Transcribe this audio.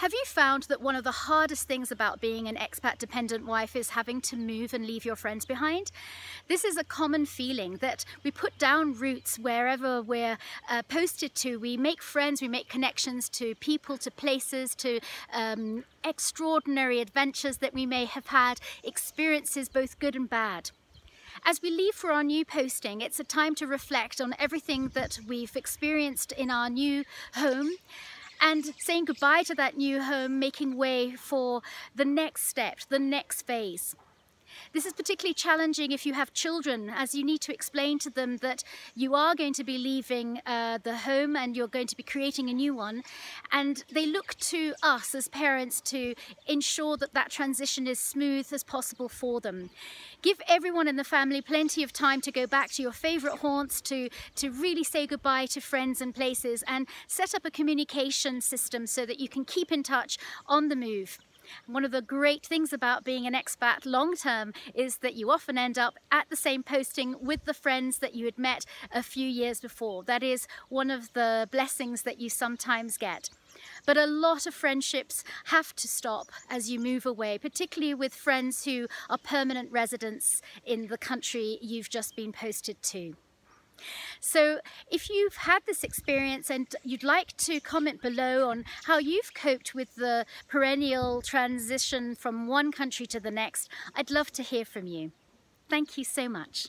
Have you found that one of the hardest things about being an expat dependent wife is having to move and leave your friends behind? This is a common feeling that we put down roots wherever we're uh, posted to. We make friends, we make connections to people, to places, to um, extraordinary adventures that we may have had, experiences both good and bad. As we leave for our new posting, it's a time to reflect on everything that we've experienced in our new home and saying goodbye to that new home, making way for the next step, the next phase. This is particularly challenging if you have children, as you need to explain to them that you are going to be leaving uh, the home and you're going to be creating a new one. And they look to us as parents to ensure that that transition is smooth as possible for them. Give everyone in the family plenty of time to go back to your favourite haunts, to, to really say goodbye to friends and places, and set up a communication system so that you can keep in touch on the move. One of the great things about being an expat long term is that you often end up at the same posting with the friends that you had met a few years before. That is one of the blessings that you sometimes get. But a lot of friendships have to stop as you move away, particularly with friends who are permanent residents in the country you've just been posted to. So if you've had this experience and you'd like to comment below on how you've coped with the perennial transition from one country to the next, I'd love to hear from you. Thank you so much.